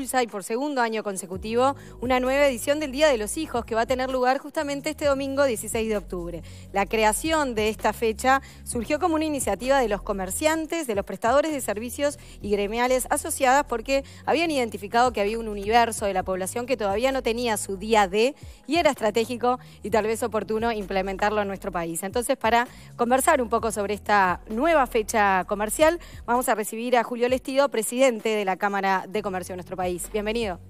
y por segundo año consecutivo una nueva edición del Día de los Hijos que va a tener lugar justamente este domingo 16 de octubre. La creación de esta fecha surgió como una iniciativa de los comerciantes, de los prestadores de servicios y gremiales asociadas porque habían identificado que había un universo de la población que todavía no tenía su día de y era estratégico y tal vez oportuno implementarlo en nuestro país. Entonces, para conversar un poco sobre esta nueva fecha comercial, vamos a recibir a Julio Lestido, presidente de la Cámara de Comercio de nuestro país. Bienvenido.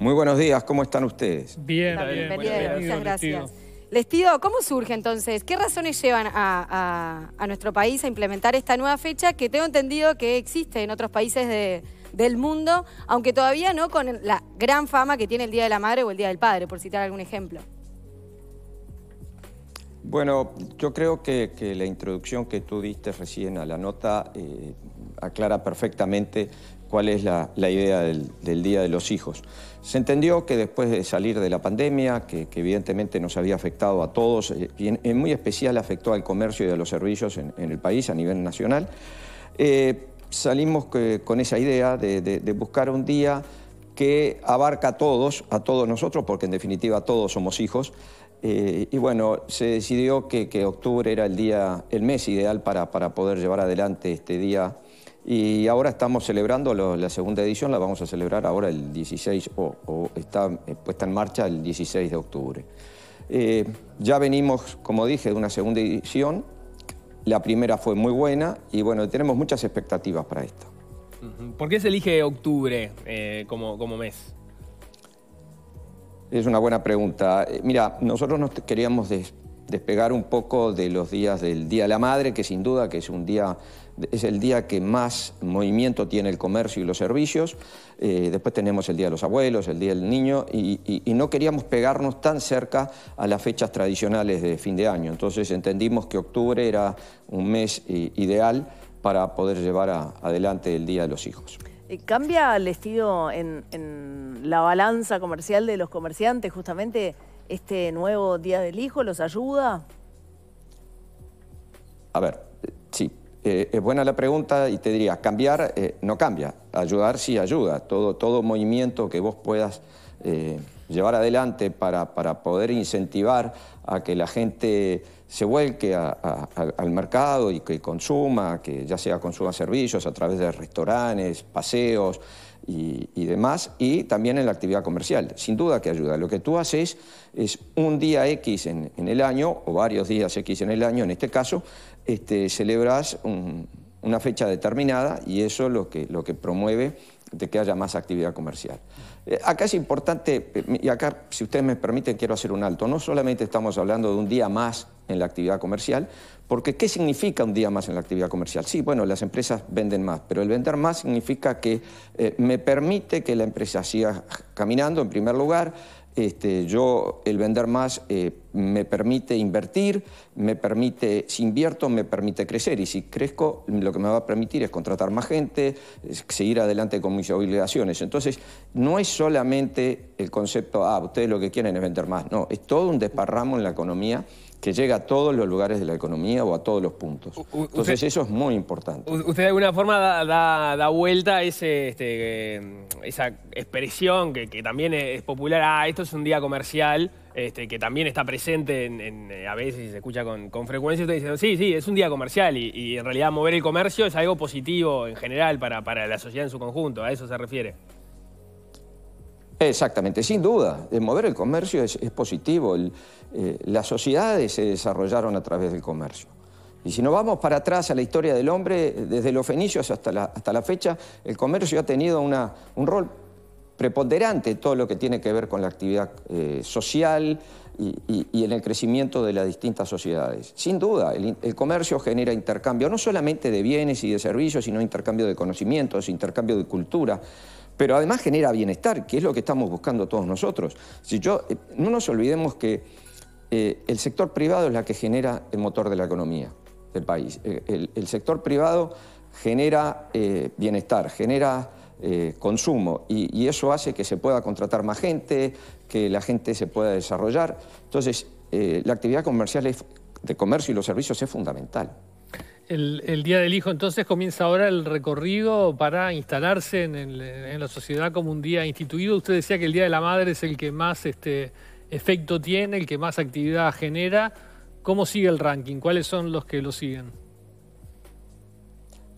Muy buenos días, ¿cómo están ustedes? Bien, bien, muchas gracias. Les pido, ¿cómo surge entonces? ¿Qué razones llevan a, nuestro país a implementar esta nueva fecha que tengo entendido que existe en otros países del mundo, aunque todavía no con la gran fama que tiene el Día de la Madre o el Día del Padre, por citar algún ejemplo? Bueno, yo creo que, la introducción que tú diste recién a la nota eh, aclara perfectamente cuál es la, idea del, Día de los Hijos. Se entendió que después de salir de la pandemia, que, evidentemente nos había afectado a todos, eh, y en, muy especial afectó al comercio y a los servicios en, el país a nivel nacional, eh, salimos con esa idea de, buscar un día que abarca a todos, a todos nosotros, porque en definitiva todos somos hijos, eh, y bueno, se decidió que, octubre era el día, el mes ideal para, para poder llevar adelante este día y ahora estamos celebrando la segunda edición, la vamos a celebrar ahora el 16, o, está eh, puesta en marcha el 16 de octubre. Eh, ya venimos, como dije, de una segunda edición. La primera fue muy buena y bueno, tenemos muchas expectativas para esto. ¿Por qué se elige octubre eh, como, como mes? Es una buena pregunta. Mira, nosotros nos queríamos despegar un poco de los días del Día de la Madre, que sin duda que es un día es el día que más movimiento tiene el comercio y los servicios. Eh, después tenemos el Día de los Abuelos, el Día del Niño, y, no queríamos pegarnos tan cerca a las fechas tradicionales de fin de año. Entonces entendimos que octubre era un mes eh, ideal para poder llevar adelante el Día de los Hijos. Eh, ¿Cambia el estilo en la balanza comercial de los comerciantes justamente? este nuevo Día del Hijo? ¿Los ayuda? A ver, sí, eh, es buena la pregunta y te diría, cambiar eh, no cambia, ayudar sí ayuda. Todo, todo movimiento que vos puedas eh, llevar adelante para, para, poder incentivar a que la gente se vuelque al mercado y que consuma, que ya sea consuma servicios a través de restaurantes, paseos, y, demás, y también en la actividad comercial. Sin duda que ayuda. Lo que tú haces es un día X en, el año, o varios días X en el año, en este caso, este, celebras una fecha determinada y eso lo que, lo que promueve de que haya más actividad comercial. Eh, acá es importante, eh, y acá, si ustedes me permiten, quiero hacer un alto. No solamente estamos hablando de un día más en la actividad comercial, porque ¿qué significa un día más en la actividad comercial? Sí, bueno, las empresas venden más, pero el vender más significa que eh, me permite que la empresa siga caminando en primer lugar. Este, yo, el vender más... Eh, me permite invertir, me permite, si invierto, me permite crecer. Y si crezco, lo que me va a permitir es contratar más gente, seguir adelante con mis obligaciones. Entonces, no es solamente el concepto, ah, ustedes lo que quieren es vender más. No, es todo un desparramo en la economía que llega a todos los lugares de la economía o a todos los puntos. Entonces eso es muy importante. Usted de alguna forma da, vuelta a este, eh, esa expresión que, también es popular, ah, esto es un día comercial, este, que también está presente eh, a veces y se escucha con, frecuencia, ustedes dicen, sí, sí, es un día comercial y, en realidad mover el comercio es algo positivo en general para, para la sociedad en su conjunto, a eso se refiere. Exactamente, sin duda. El eh, mover el comercio es, positivo. Eh, las sociedades se desarrollaron a través del comercio. Y si nos vamos para atrás a la historia del hombre, desde los fenicios hasta la, hasta la fecha, el comercio ha tenido una, un rol preponderante todo lo que tiene que ver con la actividad eh, social y, en el crecimiento de las distintas sociedades. Sin duda, el, comercio genera intercambio, no solamente de bienes y de servicios, sino intercambio de conocimientos, intercambio de cultura. Pero además genera bienestar, que es lo que estamos buscando todos nosotros. Si yo, eh, no nos olvidemos que eh, el sector privado es la que genera el motor de la economía del país. El, sector privado genera bienestar, genera eh, consumo y, eso hace que se pueda contratar más gente, que la gente se pueda desarrollar. Entonces, eh, la actividad comercial de comercio y los servicios es fundamental. El, Día del Hijo, entonces, comienza ahora el recorrido para instalarse en, en, la sociedad como un día instituido. Usted decía que el Día de la Madre es el que más este, efecto tiene, el que más actividad genera. ¿Cómo sigue el ranking? ¿Cuáles son los que lo siguen?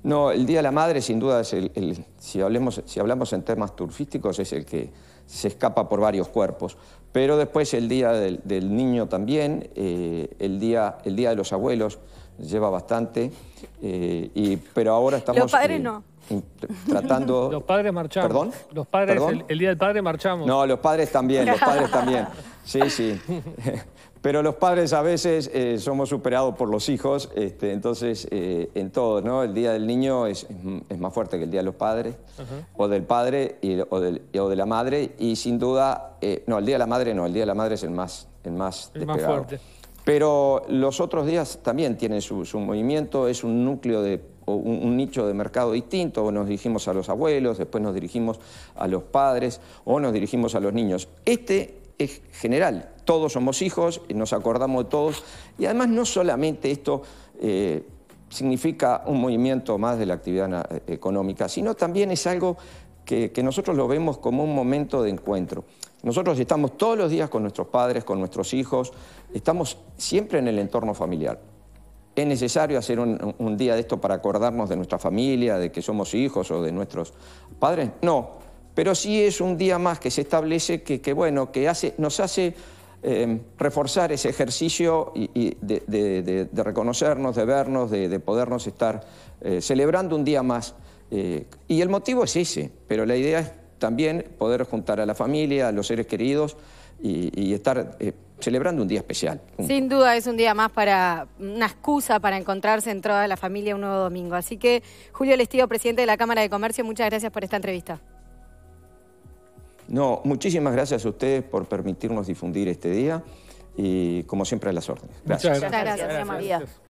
No, el Día de la Madre sin duda es el, si, hablemos, si hablamos en temas turfísticos, es el que se escapa por varios cuerpos. Pero después el Día del, Niño también, eh, el, día, el Día de los Abuelos lleva bastante, eh, pero ahora estamos... Los padres eh, no. Tratando... Los padres marchamos. ¿Perdón? Los padres, el, Día del Padre marchamos. No, los padres también, los padres también. Sí, sí. Pero los padres a veces eh, somos superados por los hijos, este, entonces eh, en todo, ¿no? El Día del Niño es, más fuerte que el Día de los Padres, o del padre o, de la madre, y sin duda, eh, no, el Día de la Madre no, el Día de la Madre es el más, el más fuerte. Pero los otros días también tienen su, movimiento, es un núcleo de un, nicho de mercado distinto, o nos dirigimos a los abuelos, después nos dirigimos a los padres, o nos dirigimos a los niños. Este es general. Todos somos hijos, nos acordamos de todos. Y además no solamente esto eh, significa un movimiento más de la actividad eh, económica, sino también es algo que, nosotros lo vemos como un momento de encuentro. Nosotros estamos todos los días con nuestros padres, con nuestros hijos, estamos siempre en el entorno familiar. Es necesario hacer un, un, día de esto para acordarnos de nuestra familia, de que somos hijos o de nuestros padres. No, pero sí es un día más que se establece que, bueno, que nos hace em, reforzar ese ejercicio y, de, reconocernos, de vernos, de, podernos estar eh, celebrando un día más. Eh, y el motivo es ese, pero la idea es también poder juntar a la familia, a los seres queridos y, estar eh, celebrando un día especial. Sin duda es un día más para una excusa para encontrarse en toda la familia un nuevo domingo. Así que Julio Lestido, presidente de la Cámara de Comercio, muchas gracias por esta entrevista. No, muchísimas gracias a ustedes por permitirnos difundir este día y como siempre a las órdenes. Gracias. Muchas gracias,